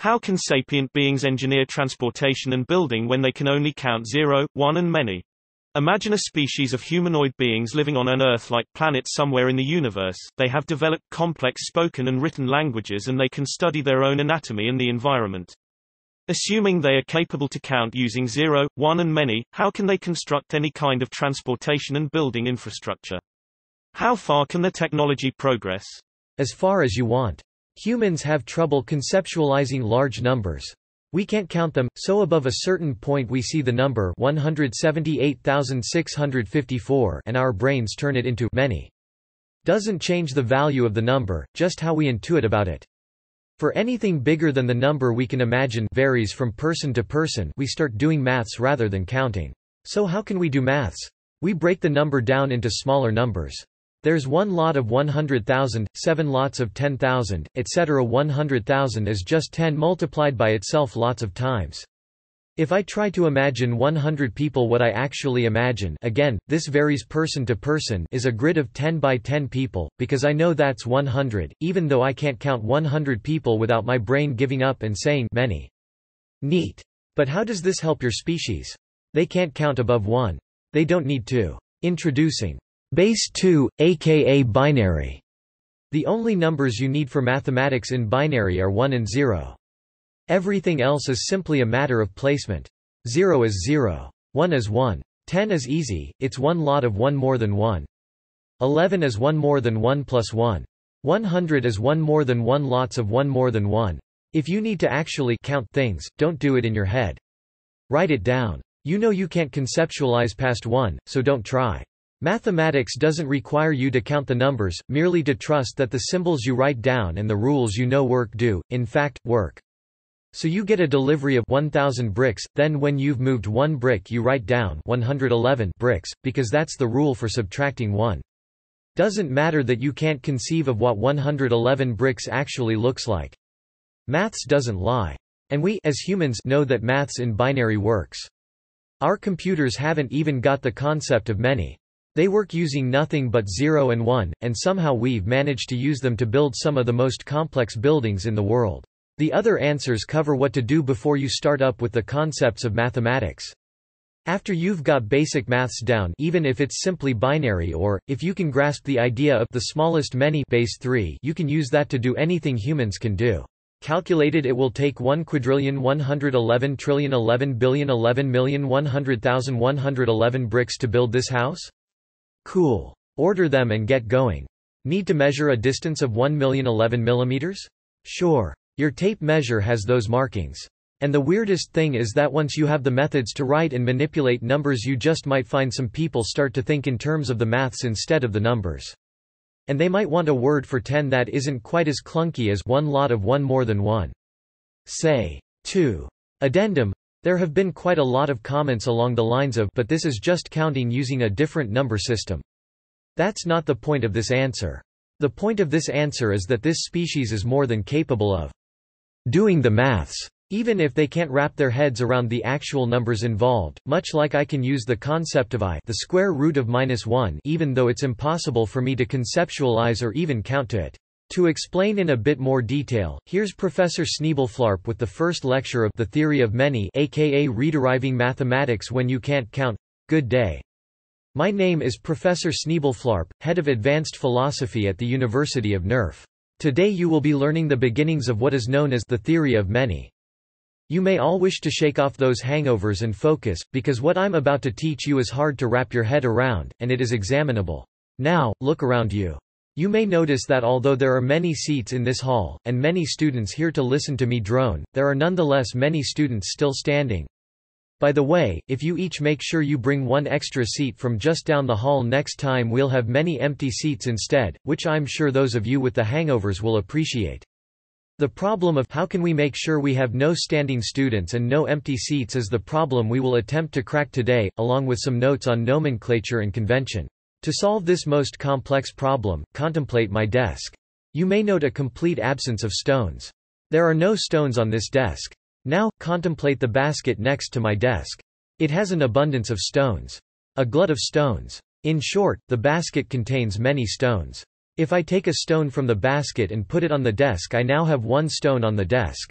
How can sapient beings engineer transportation and building when they can only count zero, one and many? Imagine a species of humanoid beings living on an Earth-like planet somewhere in the universe, they have developed complex spoken and written languages and they can study their own anatomy and the environment. Assuming they are capable to count using zero, one and many, how can they construct any kind of transportation and building infrastructure? How far can the technology progress? As far as you want. Humans have trouble conceptualizing large numbers. We can't count them, so above a certain point we see the number 178,654 and our brains turn it into many. Doesn't change the value of the number, just how we intuit about it. For anything bigger than the number we can imagine varies from person to person we start doing maths rather than counting. So how can we do maths? We break the number down into smaller numbers. There's one lot of 100,000, seven lots of 10,000, etc. 100,000 is just 10 multiplied by itself lots of times. If I try to imagine 100 people what I actually imagine again, this varies person to person is a grid of 10 by 10 people, because I know that's 100, even though I can't count 100 people without my brain giving up and saying many. Neat. But how does this help your species? They can't count above one. They don't need to. Introducing Base 2, aka binary. The only numbers you need for mathematics in binary are 1 and 0. Everything else is simply a matter of placement. 0 is 0. 1 is 1. 10 is easy, it's one lot of 1 more than 1. 11 is 1 more than 1 plus 1. 100 is 1 more than 1 lots of 1 more than 1. If you need to actually count things, don't do it in your head. Write it down. You know you can't conceptualize past 1, so don't try. Mathematics doesn't require you to count the numbers, merely to trust that the symbols you write down and the rules you know work do, in fact, work. So you get a delivery of 1000 bricks, then when you've moved one brick you write down 111 bricks, because that's the rule for subtracting 1. Doesn't matter that you can't conceive of what 111 bricks actually looks like. Maths doesn't lie. And we as humans know that maths in binary works. Our computers haven't even got the concept of many. They work using nothing but 0 and 1, and somehow we've managed to use them to build some of the most complex buildings in the world. The other answers cover what to do before you start up with the concepts of mathematics. After you've got basic maths down even if it's simply binary or, if you can grasp the idea of the smallest many base 3 you can use that to do anything humans can do. Calculated it will take 1 quadrillion 111 trillion 11 billion 11 million 100,000 111 bricks to build this house? Cool. Order them and get going. Need to measure a distance of 1,011 millimeters? Sure. Your tape measure has those markings. And the weirdest thing is that once you have the methods to write and manipulate numbers you just might find some people start to think in terms of the maths instead of the numbers. And they might want a word for 10 that isn't quite as clunky as one lot of one more than one. Say. 2. Addendum, there have been quite a lot of comments along the lines of but this is just counting using a different number system. That's not the point of this answer. The point of this answer is that this species is more than capable of doing the maths, even if they can't wrap their heads around the actual numbers involved, much like I can use the concept of i the square root of minus 1 even though it's impossible for me to conceptualize or even count to it. To explain in a bit more detail, here's Professor Schniebelflarp with the first lecture of The Theory of Many aka Rederiving Mathematics When You Can't Count. Good day. My name is Professor Schniebelflarp, Head of Advanced Philosophy at the University of Nerf. Today you will be learning the beginnings of what is known as the theory of many. You may all wish to shake off those hangovers and focus, because what I'm about to teach you is hard to wrap your head around, and it is examinable. Now, look around you. You may notice that although there are many seats in this hall, and many students here to listen to me drone, there are nonetheless many students still standing. By the way, if you each make sure you bring one extra seat from just down the hall next time we'll have many empty seats instead, which I'm sure those of you with the hangovers will appreciate. The problem of how can we make sure we have no standing students and no empty seats is the problem we will attempt to crack today, along with some notes on nomenclature and convention. To solve this most complex problem, contemplate my desk. You may note a complete absence of stones. There are no stones on this desk. Now, contemplate the basket next to my desk. It has an abundance of stones. A glut of stones. In short, the basket contains many stones. If I take a stone from the basket and put it on the desk I now have one stone on the desk.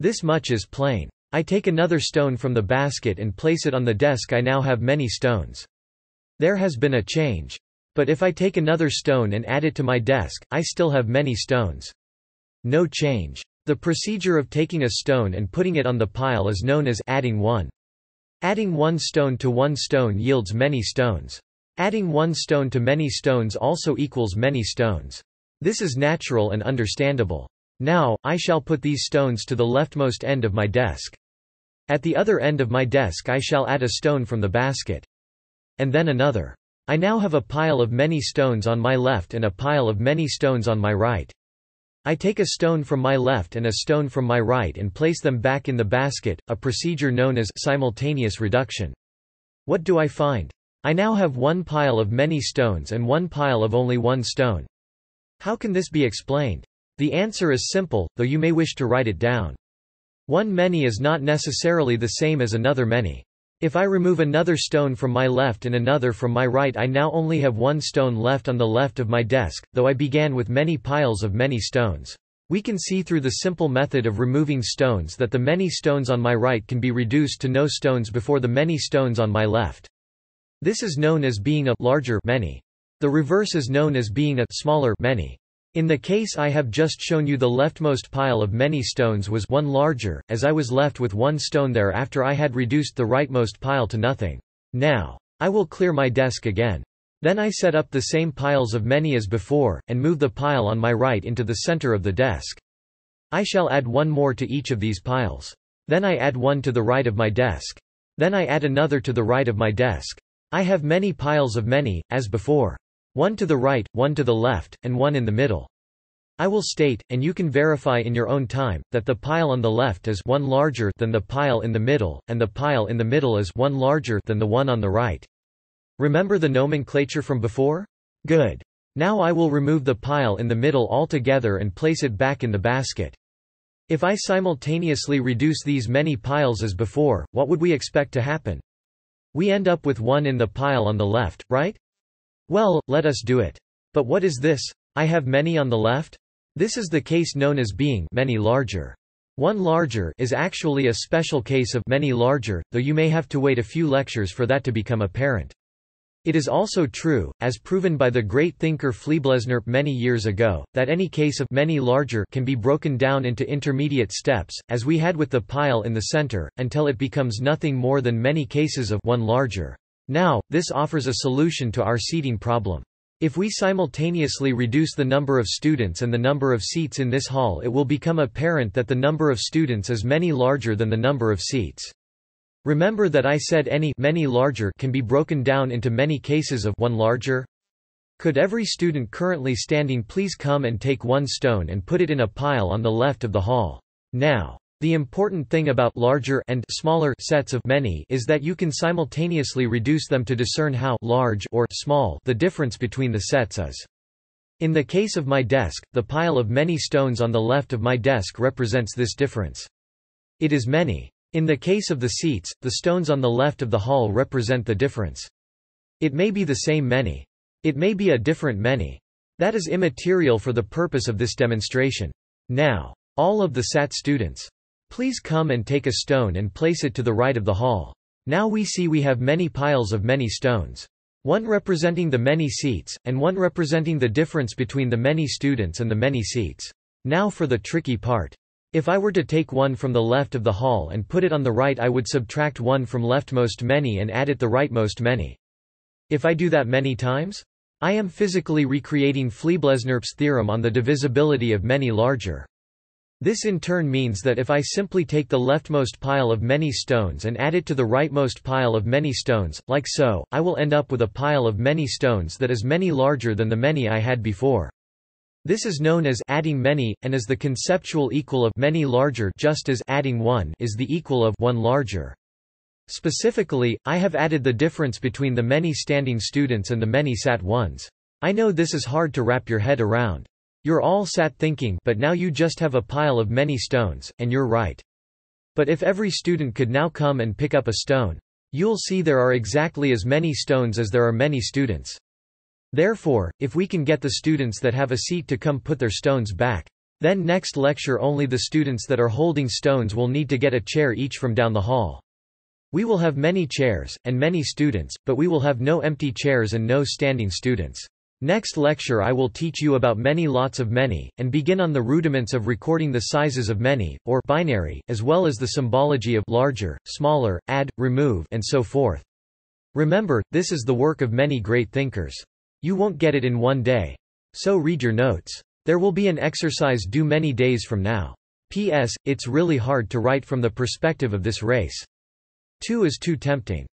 This much is plain. I take another stone from the basket and place it on the desk I now have many stones. There has been a change. But if I take another stone and add it to my desk, I still have many stones. No change. The procedure of taking a stone and putting it on the pile is known as adding one. Adding one stone to one stone yields many stones. Adding one stone to many stones also equals many stones. This is natural and understandable. Now, I shall put these stones to the leftmost end of my desk. At the other end of my desk I shall add a stone from the basket. And then another. I now have a pile of many stones on my left and a pile of many stones on my right. I take a stone from my left and a stone from my right and place them back in the basket, a procedure known as simultaneous reduction. What do I find? I now have one pile of many stones and one pile of only one stone. How can this be explained? The answer is simple, though you may wish to write it down. One many is not necessarily the same as another many. If I remove another stone from my left and another from my right I now only have one stone left on the left of my desk, though I began with many piles of many stones. We can see through the simple method of removing stones that the many stones on my right can be reduced to no stones before the many stones on my left. This is known as being a larger many. The reverse is known as being a smaller many. In the case I have just shown you the leftmost pile of many stones was one larger, as I was left with one stone there after I had reduced the rightmost pile to nothing. Now. I will clear my desk again. Then I set up the same piles of many as before, and move the pile on my right into the center of the desk. I shall add one more to each of these piles. Then I add one to the right of my desk. Then I add another to the right of my desk. I have many piles of many, as before. One to the right, one to the left, and one in the middle. I will state, and you can verify in your own time, that the pile on the left is one larger than the pile in the middle, and the pile in the middle is one larger than the one on the right. Remember the nomenclature from before? Good. Now I will remove the pile in the middle altogether and place it back in the basket. If I simultaneously reduce these many piles as before, what would we expect to happen? We end up with one in the pile on the left, right? Well, let us do it. But what is this? I have many on the left? This is the case known as being many larger. One larger is actually a special case of many larger, though you may have to wait a few lectures for that to become apparent. It is also true, as proven by the great thinker Fleeblesner many years ago, that any case of many larger can be broken down into intermediate steps, as we had with the pile in the center, until it becomes nothing more than many cases of one larger. Now, this offers a solution to our seating problem. If we simultaneously reduce the number of students and the number of seats in this hall it will become apparent that the number of students is many larger than the number of seats. Remember that I said any many larger can be broken down into many cases of one larger? Could every student currently standing please come and take one stone and put it in a pile on the left of the hall? Now. The important thing about larger and smaller sets of many is that you can simultaneously reduce them to discern how large or small the difference between the sets is. In the case of my desk, the pile of many stones on the left of my desk represents this difference. It is many. In the case of the seats, the stones on the left of the hall represent the difference. It may be the same many. It may be a different many. That is immaterial for the purpose of this demonstration. Now, all of the SAT students Please come and take a stone and place it to the right of the hall. Now we see we have many piles of many stones. One representing the many seats, and one representing the difference between the many students and the many seats. Now for the tricky part. If I were to take one from the left of the hall and put it on the right I would subtract one from leftmost many and add it the rightmost many. If I do that many times? I am physically recreating Fleabblesnerp's theorem on the divisibility of many larger this in turn means that if I simply take the leftmost pile of many stones and add it to the rightmost pile of many stones, like so, I will end up with a pile of many stones that is many larger than the many I had before. This is known as adding many, and is the conceptual equal of many larger just as adding one is the equal of one larger. Specifically, I have added the difference between the many standing students and the many sat ones. I know this is hard to wrap your head around. You're all sat thinking but now you just have a pile of many stones, and you're right. But if every student could now come and pick up a stone, you'll see there are exactly as many stones as there are many students. Therefore, if we can get the students that have a seat to come put their stones back, then next lecture only the students that are holding stones will need to get a chair each from down the hall. We will have many chairs, and many students, but we will have no empty chairs and no standing students. Next lecture I will teach you about many lots of many, and begin on the rudiments of recording the sizes of many, or binary, as well as the symbology of larger, smaller, add, remove, and so forth. Remember, this is the work of many great thinkers. You won't get it in one day. So read your notes. There will be an exercise due many days from now. P.S. It's really hard to write from the perspective of this race. 2 is too tempting.